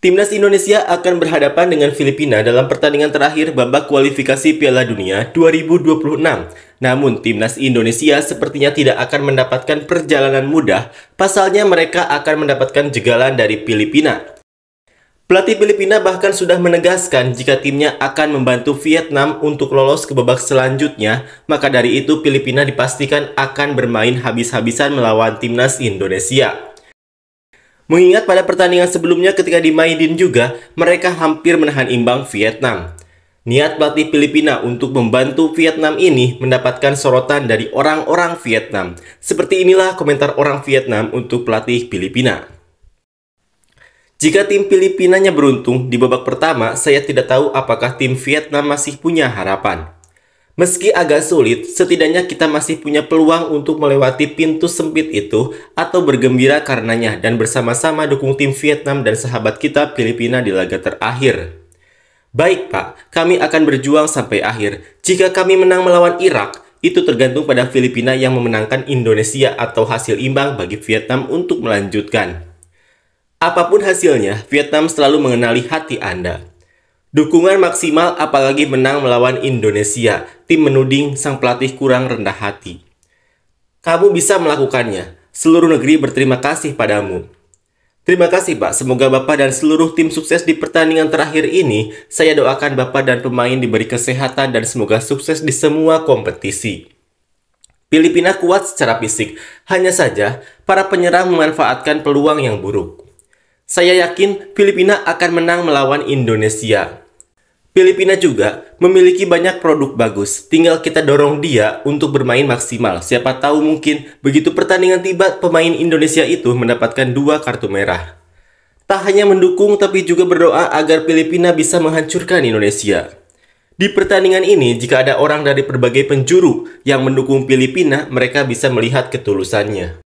Timnas Indonesia akan berhadapan dengan Filipina dalam pertandingan terakhir babak kualifikasi Piala Dunia 2026. Namun, Timnas Indonesia sepertinya tidak akan mendapatkan perjalanan mudah, pasalnya mereka akan mendapatkan jegalan dari Filipina. Pelatih Filipina bahkan sudah menegaskan jika timnya akan membantu Vietnam untuk lolos ke babak selanjutnya, maka dari itu Filipina dipastikan akan bermain habis-habisan melawan Timnas Indonesia. Mengingat pada pertandingan sebelumnya ketika di Maidin juga, mereka hampir menahan imbang Vietnam. Niat pelatih Filipina untuk membantu Vietnam ini mendapatkan sorotan dari orang-orang Vietnam. Seperti inilah komentar orang Vietnam untuk pelatih Filipina. Jika tim Filipinanya beruntung di babak pertama, saya tidak tahu apakah tim Vietnam masih punya harapan. Meski agak sulit, setidaknya kita masih punya peluang untuk melewati pintu sempit itu atau bergembira karenanya dan bersama-sama dukung tim Vietnam dan sahabat kita Filipina di laga terakhir. Baik Pak, kami akan berjuang sampai akhir. Jika kami menang melawan Irak, itu tergantung pada Filipina yang memenangkan Indonesia atau hasil imbang bagi Vietnam untuk melanjutkan. Apapun hasilnya, Vietnam selalu mengenali hati Anda. Dukungan maksimal apalagi menang melawan Indonesia tim menuding sang pelatih kurang rendah hati. Kamu bisa melakukannya. Seluruh negeri berterima kasih padamu. Terima kasih Pak, semoga Bapak dan seluruh tim sukses di pertandingan terakhir ini. Saya doakan Bapak dan pemain diberi kesehatan dan semoga sukses di semua kompetisi. Filipina kuat secara fisik, hanya saja para penyerang memanfaatkan peluang yang buruk. Saya yakin Filipina akan menang melawan Indonesia. Filipina juga memiliki banyak produk bagus, tinggal kita dorong dia untuk bermain maksimal. Siapa tahu mungkin begitu pertandingan tiba, pemain Indonesia itu mendapatkan dua kartu merah. Tak hanya mendukung, tapi juga berdoa agar Filipina bisa menghancurkan Indonesia. Di pertandingan ini, jika ada orang dari berbagai penjuru yang mendukung Filipina, mereka bisa melihat ketulusannya.